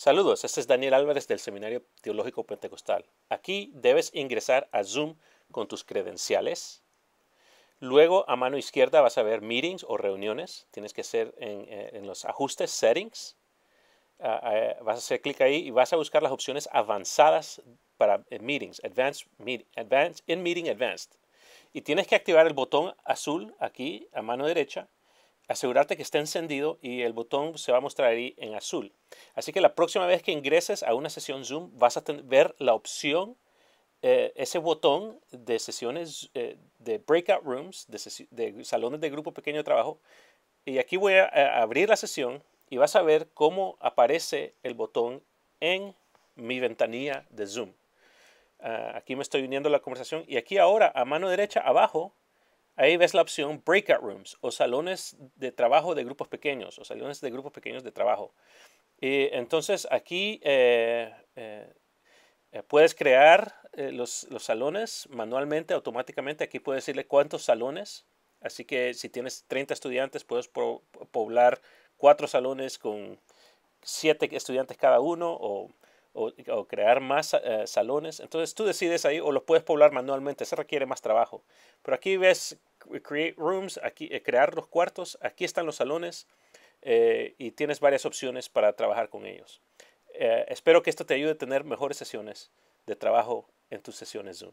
Saludos, este es Daniel Álvarez del Seminario Teológico Pentecostal. Aquí debes ingresar a Zoom con tus credenciales. Luego a mano izquierda vas a ver meetings o reuniones. Tienes que ser eh, en, los ajustes, settings. Ah, ah, vas a hacer clic ahí y vas a buscar las opciones avanzadas para eh, meetings, advanced, meet, advanced, in meeting advanced. Y tienes que activar el botón azul aquí a mano derecha asegurarte que esté encendido y el botón se va a mostrar ahí en azul. Así que la próxima vez que ingreses a una sesión Zoom vas a ver la opción, eh, ese botón de sesiones eh, de breakout rooms, de, salones de grupo pequeño de trabajo. Y aquí voy a, abrir la sesión y vas a ver cómo aparece el botón en mi ventanilla de Zoom. Ah, aquí me estoy uniendo a la conversación y aquí ahora a mano derecha abajo Ahí ves la opción breakout rooms o salones de trabajo de grupos pequeños o salones de grupos pequeños de trabajo. Y entonces aquí eh, eh, puedes crear eh, los, salones manualmente, automáticamente. Aquí puedes decirle cuántos salones. Así que si tienes 30 estudiantes, puedes poblar cuatro salones con siete estudiantes cada uno o, crear más salones. Entonces tú decides ahí o los puedes poblar manualmente. Se requiere más trabajo. Pero aquí ves eh, create rooms, aquí, eh, crear los cuartos, aquí están los salones eh, y tienes varias opciones para trabajar con ellos. espero que esto te ayude a tener mejores sesiones de trabajo en tus sesiones Zoom.